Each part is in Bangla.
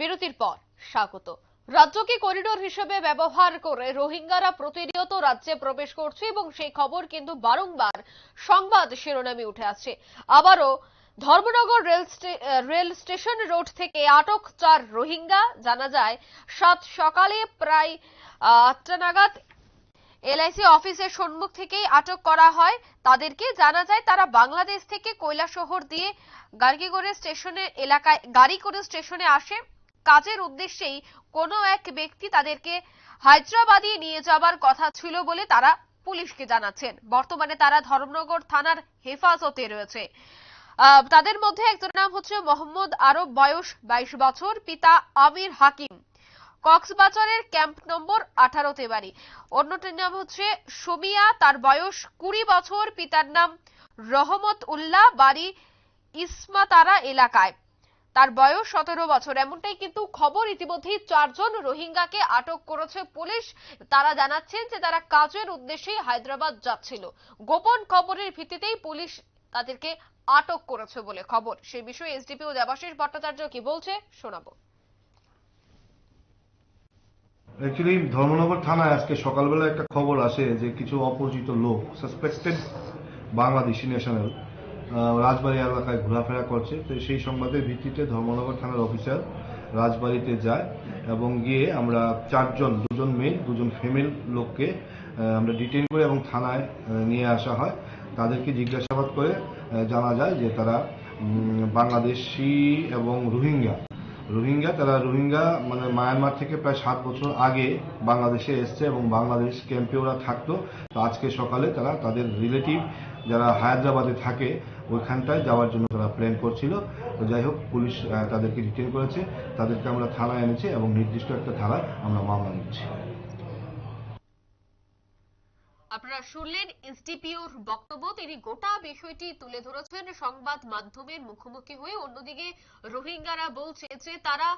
বিরতির পর স্বাগত রাজ্যকে করিডোর হিসেবে ব্যবহার করে রোহিঙ্গারা প্রতিনিয়ত রাজ্যে প্রবেশ করছে এবং সেই খবর কিন্তু বারংবার সংবাদ শিরোনামে উঠে আসছে আবারও Dharmanagar rail rail station road থেকে আটক চার রোহিঙ্গা জানা যায় সাত সকালে প্রায় আটটা নাগাদ এলআইসি অফিসের সম্মুখ থেকেই আটক করা হয় তাদেরকে জানা যায় তারা বাংলাদেশ থেকে কয়লা শহর দিয়ে গাড়ি করে স্টেশনের এলাকায় গাড়ি করে স্টেশনে আসে কাজের উদ্দেশ্যেই কোনো এক ব্যক্তি তাদেরকে হায়দ্রাবাদে নিয়ে যাবার কথা ছিল বলে তারা পুলিশকে জানাচ্ছেন বর্তমানে তারা ধর্মনগর থানার হেফাজতে রয়েছে তাদের মধ্যে একজনের নাম হচ্ছে মোহাম্মদ আরব বয়স বাইশ বছর পিতা আমির হাকিম কক্সবাজারের ক্যাম্প নম্বর আঠারোতে বাড়ি অন্যটির নাম হচ্ছে সুমিয়া তার বয়স কুড়ি বছর পিতার নাম রহমত উল্লাহ বাড়ি ইসমাতারা এলাকায় তার বয়স সতেরো বছর এমনটাই কিন্তু খবর ইতিমধ্যেই চারজন রোহিঙ্গাকে আটক করেছে পুলিশ তারা জানাচ্ছেন যে তারা কাজের উদ্দেশ্যে হায়দ্রাবাদ যাচ্ছিল গোপন খবরের ভিত্তিতেই পুলিশ তাদেরকে আটক করেছে বলে খবর সে বিষয়ে এসডিপি ও দেবাশিস ভট্টাচার্য কি বলছে শোনাব অ্যাকচুয়ালি ধর্মনগর থানায় আজকে সকালবেলা একটা খবর আসে যে কিছু অপরিচিত লোক সাসপেক্টেড বাংলাদেশি ন্যাশনাল রাজবাড়ি এলাকায় ঘোরাফেরা করছে তো সেই সংবাদের ভিত্তিতে ধর্মনগর থানার অফিসার রাজবাড়িতে যায় এবং গিয়ে আমরা চারজন দুজন মেল দুজন ফিমেল লোককে আমরা ডিটেইল করে এবং থানায় নিয়ে আসা হয় তাদেরকে জিজ্ঞাসাবাদ করে জানা যায় যে তারা বাংলাদেশি এবং রোহিঙ্গা রোহিঙ্গা তারা রোহিঙ্গা মানে মায়ানমার থেকে প্রায় সাত বছর আগে বাংলাদেশে এসছে এবং বাংলাদেশ ক্যাম্পে ওরা থাকতো তো আজকে সকালে তারা তাদের রিলেটিভ যারা হায়দ্রাবাদে থাকে ওইখানটায় যাওয়ার জন্য তারা প্ল্যান করছিল তো যাই হোক পুলিশ তাদেরকে ডিটেন করেছে তাদেরকে আমরা থানায় এনেছি এবং নির্দিষ্ট একটা থানায় আমরা মামলা নিচ্ছি আপনারা শুনলেন এসডিপিওর বক্তব্য তিনি গোটা বিষয়টি তুলে ধরেছেন সংবাদ মাধ্যমের মুখোমুখি হয়ে অন্যদিকে রোহিঙ্গারা বলছে যে তারা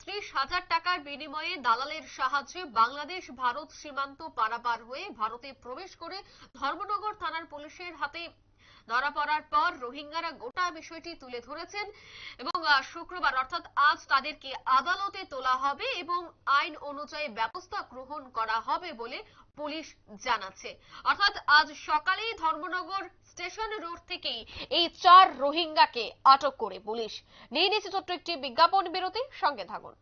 ত্রিশ হাজার টাকার বিনিময়ে দালালের সাহায্যে বাংলাদেশ ভারত সীমান্ত পারাপার হয়ে ভারতে প্রবেশ করে ধর্মনগর থানার পুলিশের হাতে ধরা পড়ার পর রোহিঙ্গারা গোটা বিষয়টি তুলে ধরেছেন এবং শুক্রবার অর্থাৎ আজ তাদেরকে আদালতে তোলা হবে এবং আইন অনুযায়ী ব্যবস্থা গ্রহণ করা হবে বলে পুলিশ জানাচ্ছে অর্থাৎ আজ সকালেই ধর্মনগর স্টেশন রোড থেকেই এই চার রোহিঙ্গাকে আটক করে পুলিশ নিয়ে নিয়েছে ছোট্ট একটি বিজ্ঞাপন বিরতি সঙ্গে থাকুন